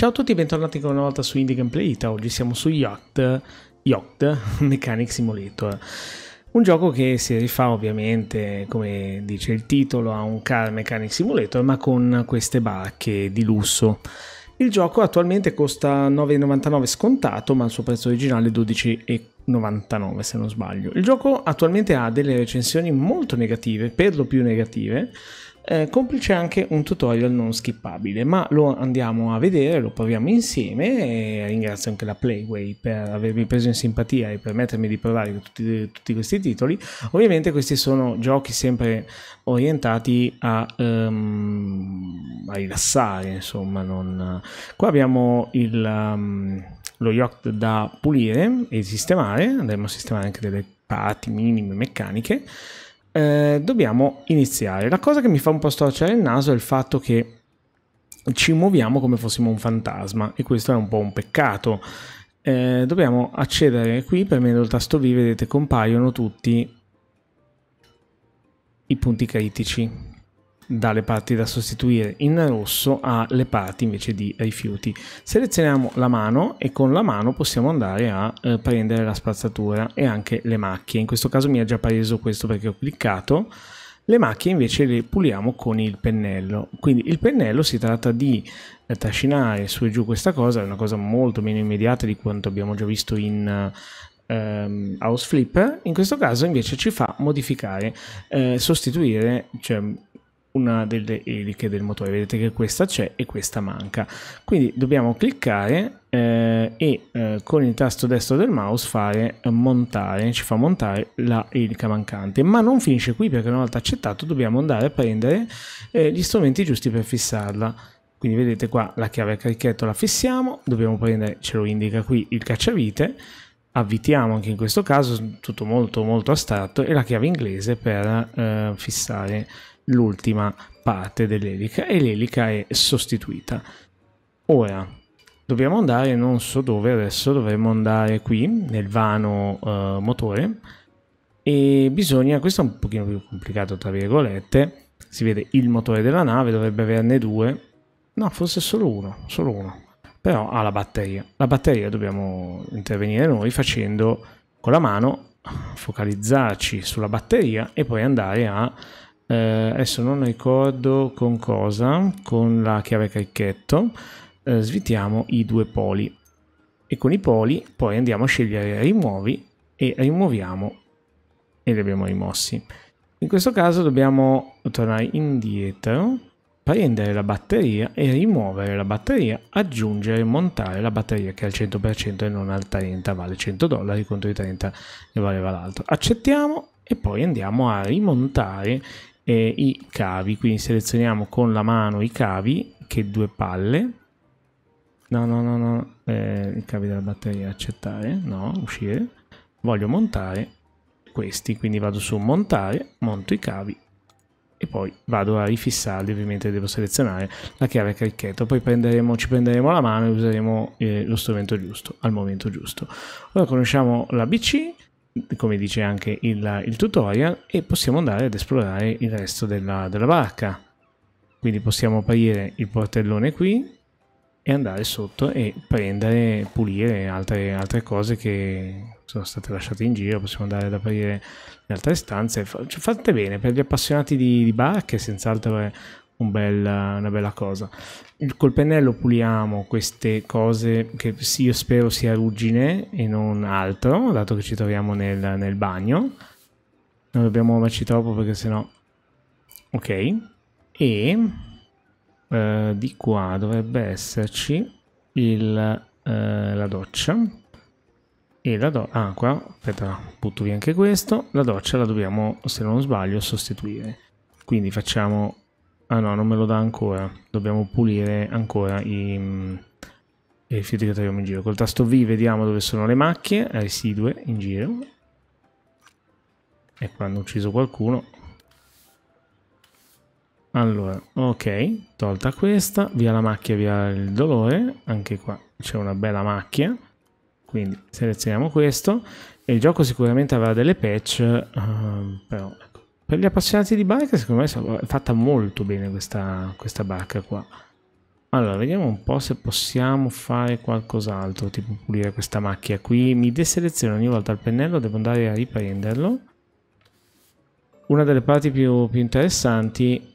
Ciao a tutti e bentornati ancora una volta su Indie Gameplay Ita. Oggi siamo su Yacht, Yacht Mechanic Simulator. Un gioco che si rifà ovviamente, come dice il titolo, a un Car Mechanic Simulator, ma con queste barche di lusso. Il gioco attualmente costa 9,99 scontato, ma il suo prezzo originale è 12,99 se non sbaglio. Il gioco attualmente ha delle recensioni molto negative, per lo più negative, eh, complice anche un tutorial non skippabile, ma lo andiamo a vedere, lo proviamo insieme e ringrazio anche la Playway per avermi preso in simpatia e permettermi di provare tutti, tutti questi titoli. Ovviamente questi sono giochi sempre orientati a, um, a rilassare, insomma. Non... Qua abbiamo il, um, lo yacht da pulire e sistemare, andremo a sistemare anche delle parti minime meccaniche. Eh, dobbiamo iniziare. La cosa che mi fa un po' storcere il naso è il fatto che ci muoviamo come fossimo un fantasma e questo è un po' un peccato. Eh, dobbiamo accedere qui, premendo il tasto V vedete compaiono tutti i punti critici dalle parti da sostituire in rosso alle parti invece di rifiuti. Selezioniamo la mano e con la mano possiamo andare a eh, prendere la spazzatura e anche le macchie. In questo caso mi ha già preso questo perché ho cliccato. Le macchie invece le puliamo con il pennello. Quindi il pennello si tratta di eh, trascinare su e giù questa cosa, è una cosa molto meno immediata di quanto abbiamo già visto in ehm, House Flipper, In questo caso invece ci fa modificare, eh, sostituire, cioè una delle eliche del motore vedete che questa c'è e questa manca quindi dobbiamo cliccare eh, e eh, con il tasto destro del mouse fare eh, montare ci fa montare la elica mancante ma non finisce qui perché una volta accettato dobbiamo andare a prendere eh, gli strumenti giusti per fissarla quindi vedete qua la chiave a carichetto la fissiamo dobbiamo prendere ce lo indica qui il cacciavite avvitiamo anche in questo caso tutto molto molto astratto e la chiave inglese per eh, fissare l'ultima parte dell'elica e l'elica è sostituita. Ora, dobbiamo andare non so dove, adesso dovremmo andare qui nel vano uh, motore e bisogna, questo è un pochino più complicato tra virgolette, si vede il motore della nave, dovrebbe averne due, no forse solo uno, solo uno, però ha la batteria. La batteria dobbiamo intervenire noi facendo con la mano, focalizzarci sulla batteria e poi andare a eh, adesso non ricordo con cosa, con la chiave calchetto, eh, svitiamo i due poli e con i poli poi andiamo a scegliere rimuovi e rimuoviamo e li abbiamo rimossi. In questo caso dobbiamo tornare indietro, prendere la batteria e rimuovere la batteria, aggiungere e montare la batteria che è al 100% e non al 30, vale 100 dollari contro i 30 ne valeva l'altro. Accettiamo e poi andiamo a rimontare eh, i cavi, quindi selezioniamo con la mano i cavi, che due palle. No, no, no, no, eh, i cavi della batteria, accettare, no, uscire. Voglio montare questi, quindi vado su montare, monto i cavi e poi vado a rifissarli, ovviamente devo selezionare la chiave cricchetto, poi prenderemo, ci prenderemo la mano e useremo eh, lo strumento giusto al momento giusto. Ora conosciamo l'ABC come dice anche il, il, tutorial, e possiamo andare ad esplorare il resto della, della barca. Quindi possiamo aprire il portellone qui e andare sotto e prendere, pulire altre, altre cose che sono state lasciate in giro, possiamo andare ad aprire le altre stanze. Cioè, Fate bene, per gli appassionati di, di barche senz'altro un bel, una bella cosa. Col pennello puliamo queste cose che io spero sia ruggine e non altro, dato che ci troviamo nel, nel bagno. Non dobbiamo muoverci troppo perché sennò... Ok. E eh, di qua dovrebbe esserci il, eh, la doccia. E la doccia... Ah, qua, aspetta, butto via anche questo. La doccia la dobbiamo, se non sbaglio, sostituire. Quindi facciamo Ah no, non me lo dà ancora. Dobbiamo pulire ancora i, mm, i rifiuti che troviamo in giro. Col tasto V vediamo dove sono le macchie residue in giro. E qua hanno ucciso qualcuno. Allora, ok, tolta questa, via la macchia, via il dolore, anche qua c'è una bella macchia, quindi selezioniamo questo, e il gioco sicuramente avrà delle patch, uh, però per gli appassionati di barca, secondo me è fatta molto bene questa, questa barca qua. Allora, vediamo un po' se possiamo fare qualcos'altro, tipo pulire questa macchia qui. Mi deseleziono ogni volta il pennello, devo andare a riprenderlo. Una delle parti più, più interessanti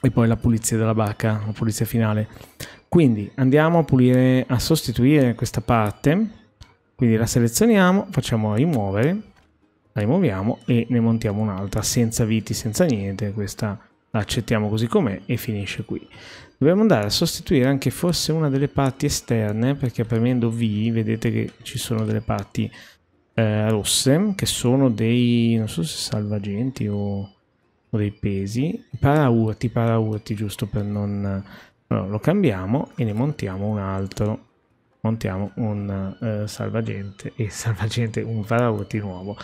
e poi la pulizia della barca, la pulizia finale. Quindi andiamo a pulire, a sostituire questa parte, quindi la selezioniamo, facciamo rimuovere la rimuoviamo e ne montiamo un'altra senza viti, senza niente, questa la accettiamo così com'è e finisce qui. Dobbiamo andare a sostituire anche forse una delle parti esterne perché premendo V vedete che ci sono delle parti eh, rosse che sono dei, non so se salvagenti o, o dei pesi, paraurti, paraurti giusto per non... Allora, lo cambiamo e ne montiamo un altro montiamo un eh, salvagente e salvagente un paraurti nuovo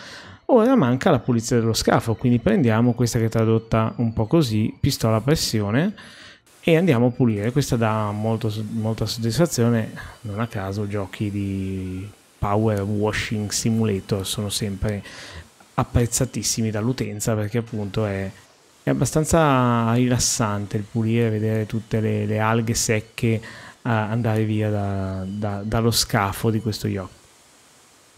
Ora manca la pulizia dello scafo, quindi prendiamo questa che è tradotta un po' così, pistola a pressione, e andiamo a pulire. Questa dà molto, molta soddisfazione, non a caso giochi di Power Washing Simulator sono sempre apprezzatissimi dall'utenza perché appunto è, è, abbastanza rilassante il pulire, vedere tutte le, le alghe secche eh, andare via da, da, dallo scafo di questo yacht.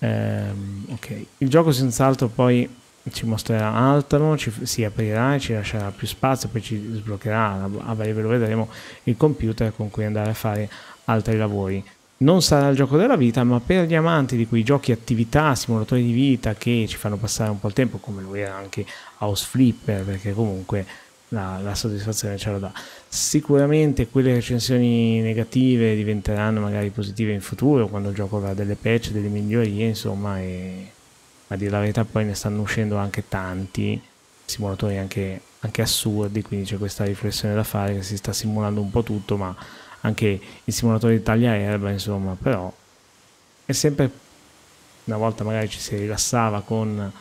Ehm, okay. Il gioco senz'altro poi ci mostrerà altro, ci, si aprirà e ci lascerà più spazio, poi ci sbloccherà, a breve lo vedremo, il computer con cui andare a fare altri lavori. Non sarà il gioco della vita, ma per gli amanti di quei giochi attività, simulatori di vita che ci fanno passare un po' il tempo, come lo era anche House Flipper, perché comunque la, la soddisfazione ce la dà. Sicuramente quelle recensioni negative diventeranno magari positive in futuro, quando il gioco avrà delle patch, delle migliorie, insomma, e a dire la verità poi ne stanno uscendo anche tanti, simulatori anche, anche assurdi, quindi c'è questa riflessione da fare che si sta simulando un po' tutto, ma anche il simulatore di taglia erba, insomma, però è sempre una volta magari ci si rilassava con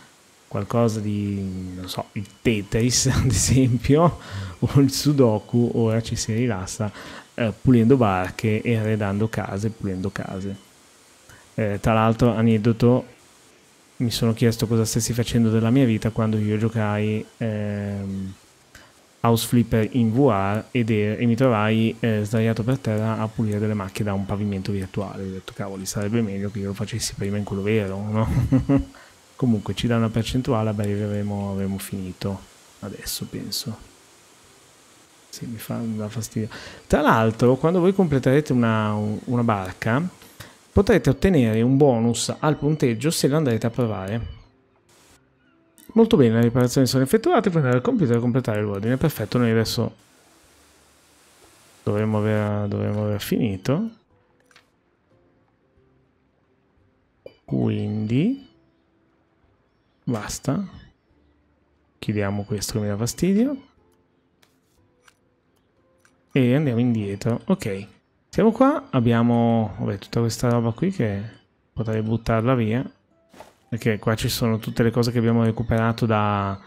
qualcosa di, non so, il Tetris ad esempio, o il sudoku, ora ci si rilassa eh, pulendo barche e arredando case, pulendo case. Eh, tra l'altro, aneddoto, mi sono chiesto cosa stessi facendo della mia vita quando io giocai ehm, House Flipper in VR ed, e mi trovai eh, sdraiato per terra a pulire delle macchie da un pavimento virtuale. Ho detto, cavoli, sarebbe meglio che io lo facessi prima in quello vero, no? Comunque ci dà una percentuale, beh, avremo, avremo finito adesso, penso. Sì, mi fa da fastidio. Tra l'altro, quando voi completerete una, una barca, potrete ottenere un bonus al punteggio se lo andrete a provare. Molto bene, le riparazioni sono effettuate, puoi andare al computer a completare l'ordine. Perfetto, noi adesso dovremmo aver, dovremmo aver finito. Quindi, basta. Chiudiamo questo che mi dà fastidio e andiamo indietro. Ok, siamo qua, abbiamo vabbè, tutta questa roba qui che potrei buttarla via. Perché qua ci sono tutte le cose che abbiamo recuperato da,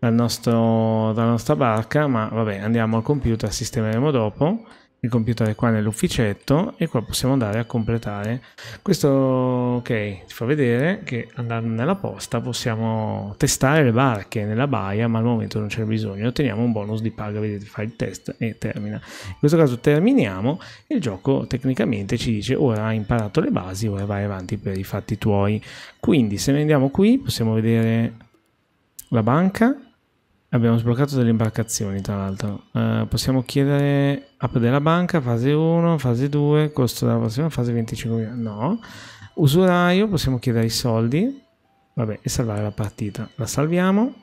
dal nostro, dalla nostra barca, ma vabbè, andiamo al computer, sistemeremo dopo il computer qua nell'ufficetto e qua possiamo andare a completare questo ok ci fa vedere che andando nella posta possiamo testare le barche nella baia ma al momento non c'è bisogno otteniamo un bonus di paga vedete fa il test e termina in questo caso terminiamo e il gioco tecnicamente ci dice ora hai imparato le basi ora vai avanti per i fatti tuoi quindi se ne andiamo qui possiamo vedere la banca Abbiamo sbloccato delle imbarcazioni, tra l'altro. Eh, possiamo chiedere app della banca, fase 1, fase 2, costo della prossima fase 25.000. No. Usuraio, possiamo chiedere i soldi. Vabbè, e salvare la partita. La salviamo.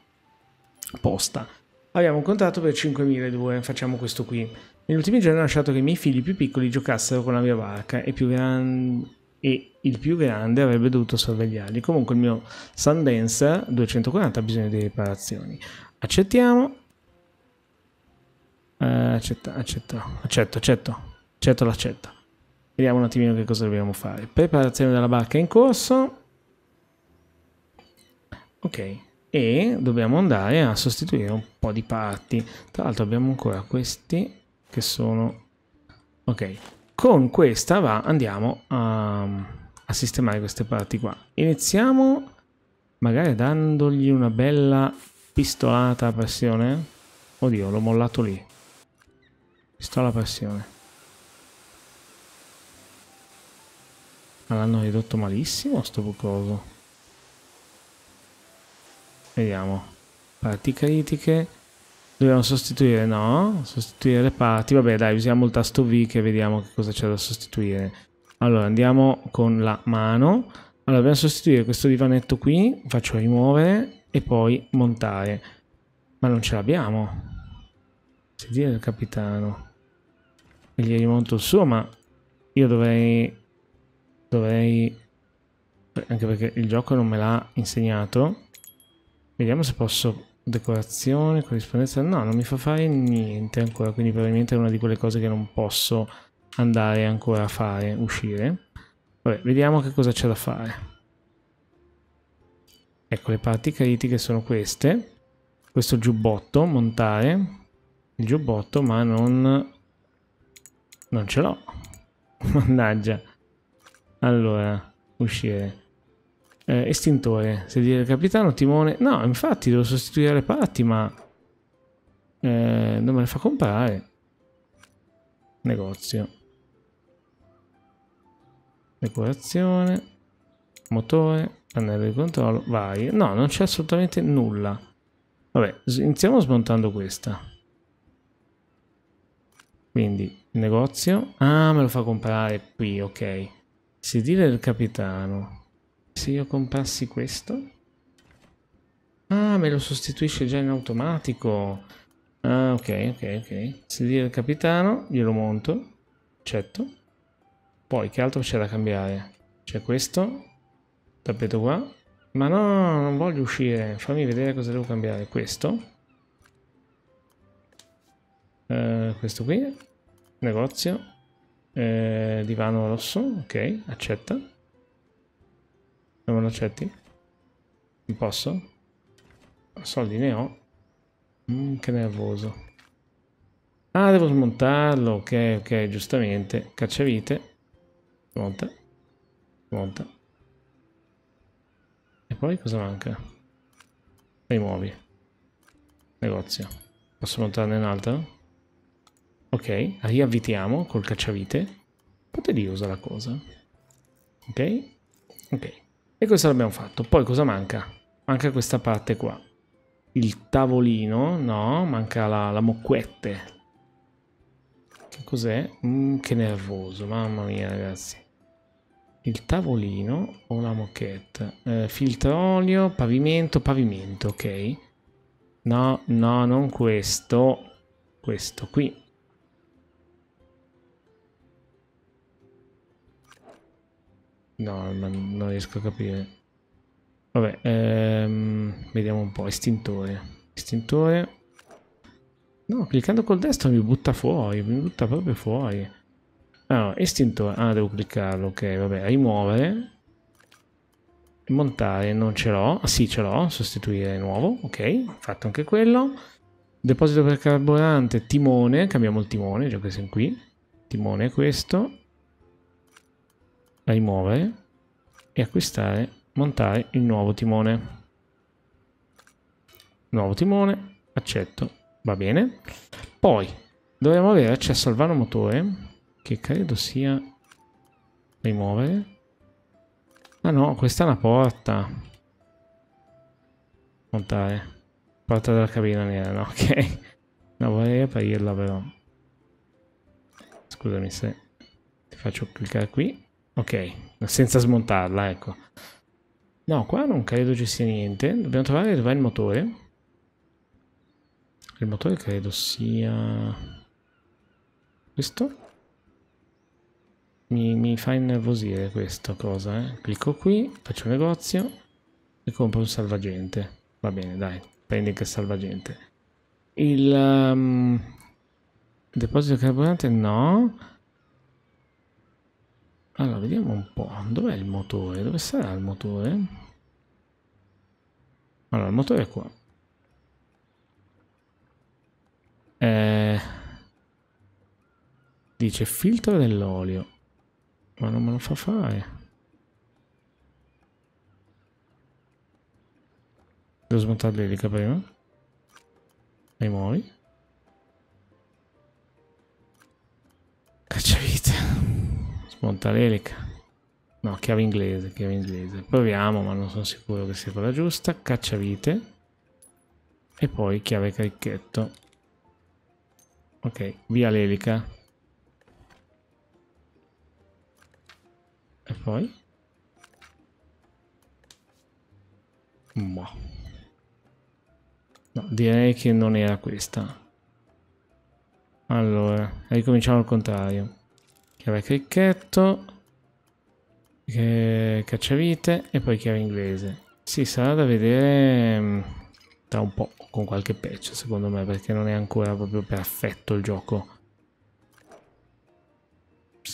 Posta. Abbiamo un contratto per 5.002, facciamo questo qui. Negli ultimi giorni ho lasciato che i miei figli più piccoli giocassero con la mia barca e, e il più grande avrebbe dovuto sorvegliarli. Comunque il mio Sundance 240 ha bisogno di riparazioni. Accettiamo. Eh, accetta, accetta, accetto, accetto, accetto l'accetto. Vediamo un attimino che cosa dobbiamo fare. Preparazione della barca in corso. Ok, e dobbiamo andare a sostituire un po' di parti. Tra l'altro abbiamo ancora questi che sono... Ok, con questa va, andiamo a, a sistemare queste parti qua. Iniziamo magari dandogli una bella Pistolata a pressione. Oddio, l'ho mollato lì. Pistola a pressione. Ma l'hanno ridotto malissimo sto bucoso. Vediamo. Parti critiche. Dobbiamo sostituire, no? Sostituire le parti. Vabbè dai, usiamo il tasto V che vediamo che cosa c'è da sostituire. Allora, andiamo con la mano. Allora, dobbiamo sostituire questo divanetto qui. Faccio rimuovere e poi montare. Ma non ce l'abbiamo. Sentire il capitano. E gli rimonto il suo, ma io dovrei... Dovrei... Anche perché il gioco non me l'ha insegnato. Vediamo se posso... Decorazione, corrispondenza... No, non mi fa fare niente ancora, quindi probabilmente è una di quelle cose che non posso andare ancora a fare, uscire. Vabbè, vediamo che cosa c'è da fare. Ecco, le parti critiche sono queste. Questo giubbotto, montare. Il giubbotto, ma non... Non ce l'ho. Mannaggia. Allora, uscire. Eh, estintore, sedile capitano, timone... No, infatti, devo sostituire le parti, ma... Eh, non me le fa comprare. Negozio. Decorazione. Motore. Pannello di controllo, vai. No, non c'è assolutamente nulla. Vabbè, iniziamo smontando questa. Quindi, negozio. Ah, me lo fa comprare qui, ok. Sedile del capitano. Se io comprassi questo... Ah, me lo sostituisce già in automatico. Ah, ok, ok, ok. Sedile del capitano, glielo monto. Accetto. Poi, che altro c'è da cambiare? C'è questo tappeto qua. Ma no, non voglio uscire. Fammi vedere cosa devo cambiare. Questo. Uh, questo qui. Negozio. Uh, divano rosso. Ok, accetta. Non lo accetti? Non posso? Soldi ne ho. Mm, che nervoso. Ah, devo smontarlo. Ok, ok, giustamente. Cacciavite. monta monta e poi cosa manca? Poi muovi. Negozio. Posso montarne un'altra? Ok, riavvitiamo col cacciavite. Potevi usa la cosa. Ok? Ok. E questo l'abbiamo fatto. Poi cosa manca? Manca questa parte qua. Il tavolino, no, manca la, la mocquette. Che cos'è? Mm, che nervoso, mamma mia ragazzi il tavolino o la moquette? Eh, filtro olio, pavimento, pavimento, ok. No, no, non questo. Questo qui. No, non, non riesco a capire. Vabbè, ehm, vediamo un po'. Estintore. Estintore. No, cliccando col destro mi butta fuori, mi butta proprio fuori. Ah, estintore. Ah, devo cliccarlo. Ok, vabbè. Rimuovere. Montare non ce l'ho. Ah, sì, ce l'ho. Sostituire nuovo. Ok, fatto anche quello. Deposito per carburante. Timone. Cambiamo il timone. Già che siamo qui. Timone è questo. Rimuovere. E acquistare. Montare il nuovo timone. Nuovo timone. Accetto. Va bene. Poi dovremmo avere accesso al vano motore che credo sia rimuovere. Ah no, questa è una porta. Montare. Porta della cabina nera, no, ok. No, vorrei aprirla però. Scusami se ti faccio cliccare qui. Ok, senza smontarla, ecco. No, qua non credo ci sia niente. Dobbiamo trovare dove è il motore. Il motore credo sia... Questo? mi, mi fa innervosire questa cosa, eh. Clicco qui, faccio negozio e compro un salvagente. Va bene, dai, prendi che salvagente. Il um, deposito carburante no. Allora, vediamo un po'. Dov'è il motore? Dove sarà il motore? Allora, il motore è qua. Eh, dice filtro dell'olio. Ma non me lo fa fare. Devo smontare l'elica prima. E muori. Cacciavite. Smonta l'elica. No, chiave inglese, chiave inglese. Proviamo, ma non sono sicuro che sia quella giusta. Cacciavite. E poi chiave cricchetto. Ok, via l'elica. E poi? Ma. No, direi che non era questa. Allora, ricominciamo al contrario. Chiave cricchetto, cacciavite e poi chiave inglese. Sì, sarà da vedere mm, tra un po' con qualche patch secondo me perché non è ancora proprio perfetto il gioco.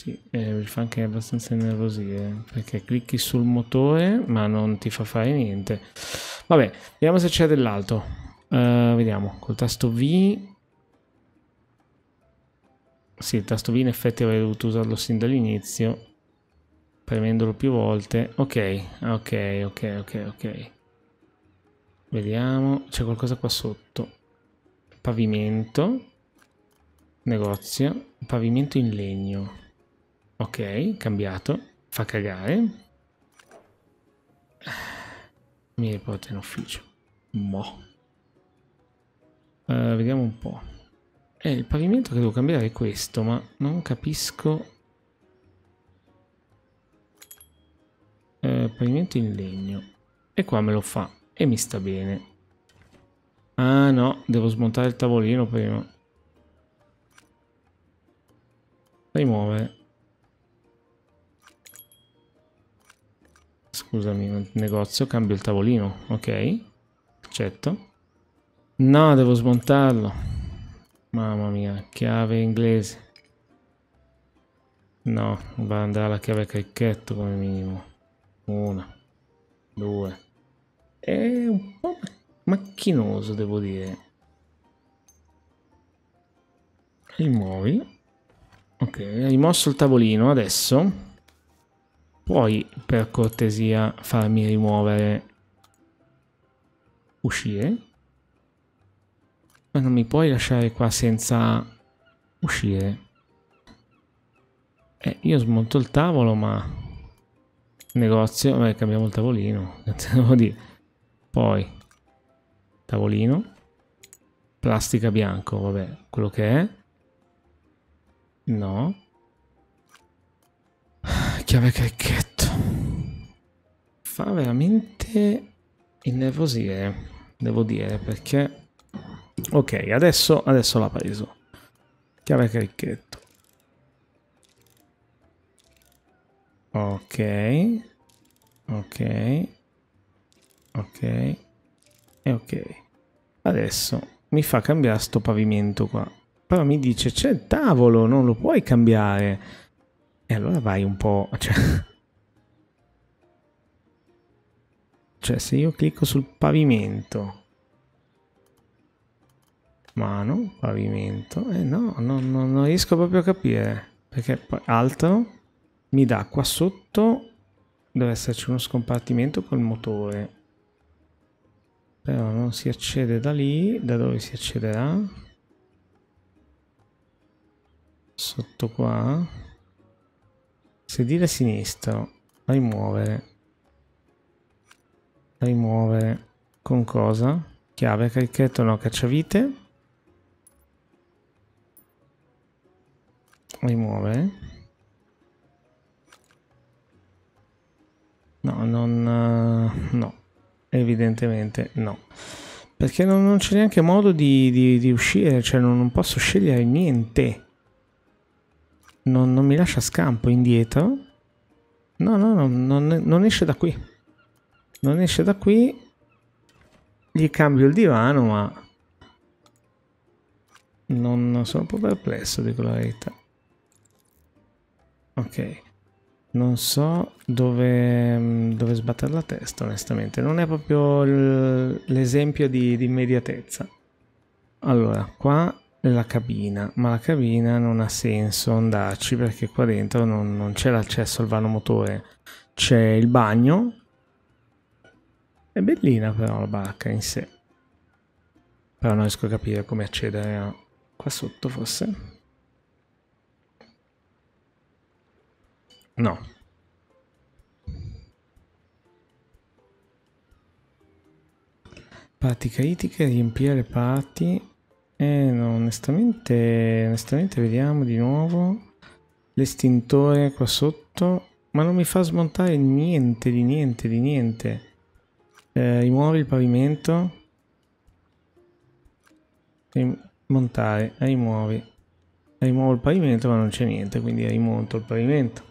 Sì, eh, mi fa anche abbastanza nervosire perché clicchi sul motore ma non ti fa fare niente. Vabbè, vediamo se c'è dell'altro. Uh, vediamo, col tasto V... Sì, il tasto V in effetti avrei dovuto usarlo sin dall'inizio, premendolo più volte. Ok, ok, ok, ok, ok. Vediamo, c'è qualcosa qua sotto. Pavimento, negozio, pavimento in legno. Ok, cambiato. Fa cagare. Mi riporta in ufficio. Mo. Uh, vediamo un po'. Eh, il pavimento che devo cambiare è questo, ma non capisco... Uh, pavimento in legno. E qua me lo fa. E mi sta bene. Ah no, devo smontare il tavolino prima. Rimuovere. Scusami, negozio, cambio il tavolino. Ok, accetto. No, devo smontarlo. Mamma mia, chiave inglese. No, va andare la chiave cricchetto come minimo. Una, due. È un po' macchinoso, devo dire. Rimuovi. Ok, hai rimosso il tavolino adesso. Puoi per cortesia farmi rimuovere... Uscire? Ma non mi puoi lasciare qua senza uscire. Eh, io smonto il tavolo, ma... Negozio, beh, cambiamo il tavolino. Devo dire. Poi, tavolino. Plastica bianco, vabbè, quello che è. No chiave cricchetto. Fa veramente innervosire, devo dire, perché... Ok, adesso, adesso l'ha preso. Chiave cricchetto. Ok. Ok. Ok. E ok. Adesso mi fa cambiare sto pavimento qua. Però mi dice, c'è il tavolo, non lo puoi cambiare. E allora vai un po'... Cioè, cioè se io clicco sul pavimento... Mano, pavimento... Eh no, no, no non riesco proprio a capire. Perché poi altro mi dà qua sotto... Deve esserci uno scompartimento col motore. Però non si accede da lì. Da dove si accederà? Sotto qua Sedile sinistro. Rimuovere. Rimuovere. Con cosa? Chiave, calchetto, no, cacciavite. Rimuovere. No, non... Eh, no. Evidentemente no. Perché non, non c'è neanche modo di, di, di uscire, cioè non, non posso scegliere niente. Non, non mi lascia scampo indietro. No, no, no, non, non esce da qui. Non esce da qui. Gli cambio il divano, ma... Non sono un po' perplesso, dico la verità. Ok. Non so dove, dove sbattere la testa, onestamente. Non è proprio l'esempio di, di immediatezza. Allora, qua la cabina, ma la cabina non ha senso andarci perché qua dentro non, non c'è l'accesso al vano motore, c'è il bagno. È bellina però la barca in sé. Però non riesco a capire come accedere a... qua sotto forse. No. Parti critiche, riempire le parti eh no, onestamente, onestamente vediamo di nuovo l'estintore qua sotto, ma non mi fa smontare niente di niente di niente. Eh, rimuovi il pavimento. montare, rimuovi. Eh, Rimuovo eh, il pavimento ma non c'è niente, quindi rimonto il pavimento.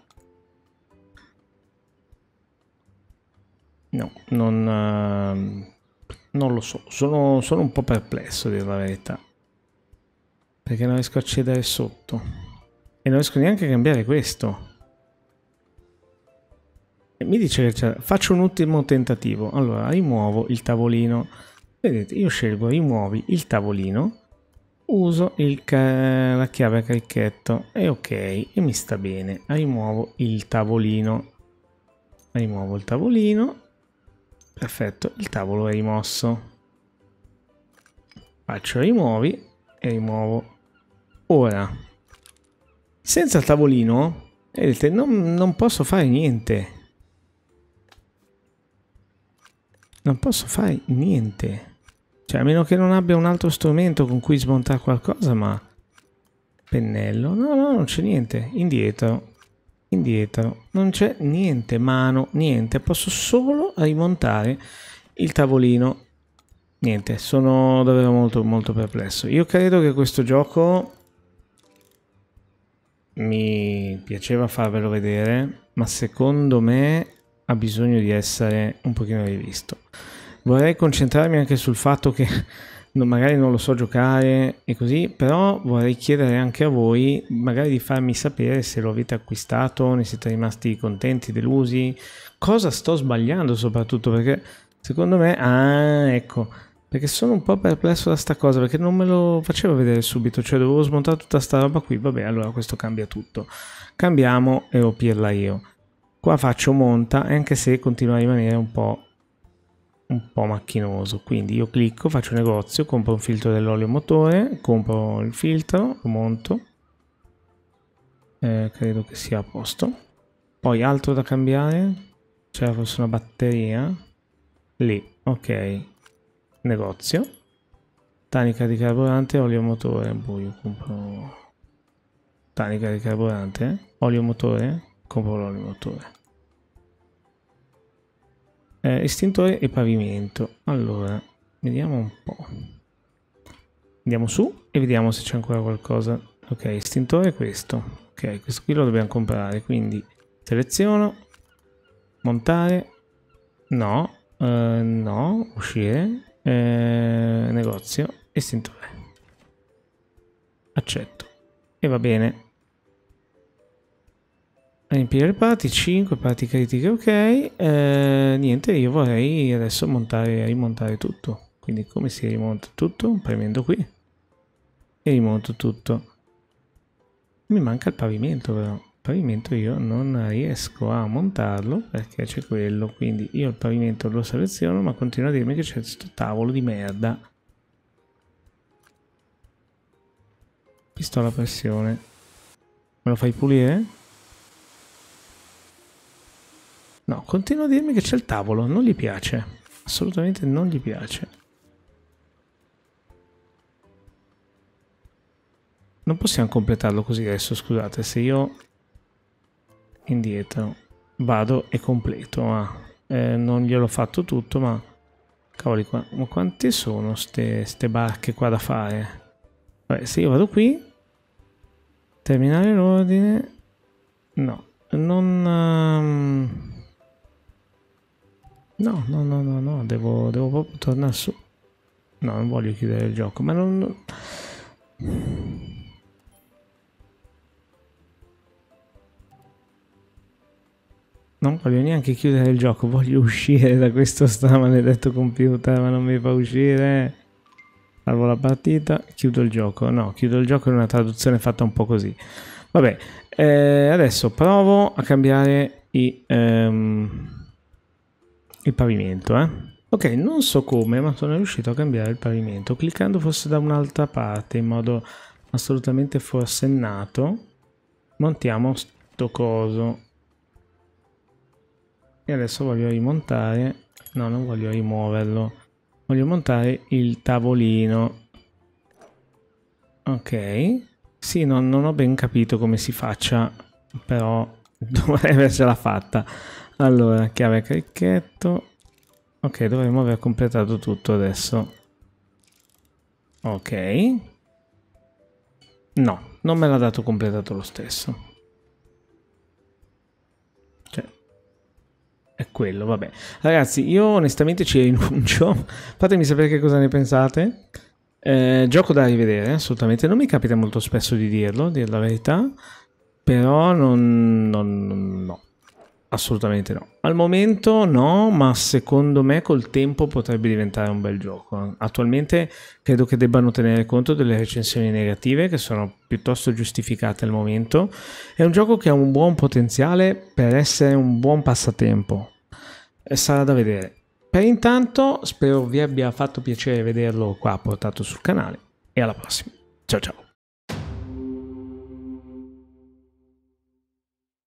No, non, uh, non lo so, sono, sono un po' perplesso a dire la verità perché non riesco a accedere sotto e non riesco neanche a cambiare questo e mi dice che faccio un ultimo tentativo allora rimuovo il tavolino vedete io scelgo rimuovi il tavolino uso il la chiave a calchetto e ok e mi sta bene rimuovo il tavolino rimuovo il tavolino perfetto il tavolo è rimosso faccio rimuovi e rimuovo Ora, senza tavolino, vedete, non, non posso fare niente. Non posso fare niente. Cioè, a meno che non abbia un altro strumento con cui smontare qualcosa, ma... Pennello? No, no, non c'è niente. Indietro. Indietro. Non c'è niente. Mano, niente. Posso solo rimontare il tavolino. Niente, sono davvero molto, molto perplesso. Io credo che questo gioco mi piaceva farvelo vedere, ma secondo me ha bisogno di essere un pochino rivisto. Vorrei concentrarmi anche sul fatto che magari non lo so giocare e così, però vorrei chiedere anche a voi magari di farmi sapere se lo avete acquistato, ne siete rimasti contenti, delusi, cosa sto sbagliando soprattutto perché secondo me, ah ecco, perché sono un po' perplesso da sta cosa, perché non me lo faceva vedere subito, cioè dovevo smontare tutta sta roba qui, vabbè allora questo cambia tutto. Cambiamo e lo pirla io. Qua faccio monta, anche se continua a rimanere un po', un po' macchinoso. Quindi io clicco, faccio negozio, compro un filtro dell'olio motore, compro il filtro, lo monto. Eh, credo che sia a posto. Poi altro da cambiare? C'era forse una batteria? Lì, ok Negozio. Tanica di carburante, olio motore. Buio, compro... Tanica di carburante, olio motore. Compro l'olio motore. Eh, estintore e pavimento. Allora, vediamo un po'. Andiamo su e vediamo se c'è ancora qualcosa. Ok, estintore è questo. Ok, questo qui lo dobbiamo comprare, quindi seleziono, montare, no, eh, no, uscire, eh, negozio, estintore. Accetto. E va bene. Riempire le parti, 5 parti critiche, ok. Eh, niente, io vorrei adesso montare, rimontare tutto. Quindi come si rimonta tutto? Premendo qui. E rimonto tutto. Mi manca il pavimento però pavimento io non riesco a montarlo perché c'è quello quindi io il pavimento lo seleziono ma continua a dirmi che c'è questo tavolo di merda pistola a pressione me lo fai pulire? no continua a dirmi che c'è il tavolo non gli piace assolutamente non gli piace Non possiamo completarlo così adesso, scusate, se io indietro vado e completo ma eh, non gliel'ho fatto tutto ma cavoli qua ma quante sono queste barche qua da fare Vabbè, se io vado qui terminare l'ordine no non um... no no no no no devo, devo proprio tornare su no non voglio chiudere il gioco ma non Non voglio neanche chiudere il gioco, voglio uscire da questo stramaledetto computer, ma non mi fa uscire. Salvo la partita, chiudo il gioco. No, chiudo il gioco in una traduzione fatta un po' così. Vabbè, eh, adesso provo a cambiare i, ehm, il pavimento. Eh. Ok, non so come, ma sono riuscito a cambiare il pavimento cliccando forse da un'altra parte in modo assolutamente forsennato. Montiamo sto coso e adesso voglio rimontare no non voglio rimuoverlo voglio montare il tavolino ok sì non, non ho ben capito come si faccia però dovrebbe avercela fatta allora chiave cricchetto ok dovremmo aver completato tutto adesso ok no non me l'ha dato completato lo stesso quello, vabbè. Ragazzi, io onestamente ci rinuncio. Fatemi sapere che cosa ne pensate. Eh, gioco da rivedere, assolutamente. Non mi capita molto spesso di dirlo, dir la verità. Però non, non no. Assolutamente no. Al momento no, ma secondo me col tempo potrebbe diventare un bel gioco. Attualmente credo che debbano tenere conto delle recensioni negative che sono piuttosto giustificate al momento. È un gioco che ha un buon potenziale per essere un buon passatempo sarà da vedere. Per intanto spero vi abbia fatto piacere vederlo qua portato sul canale e alla prossima. Ciao ciao.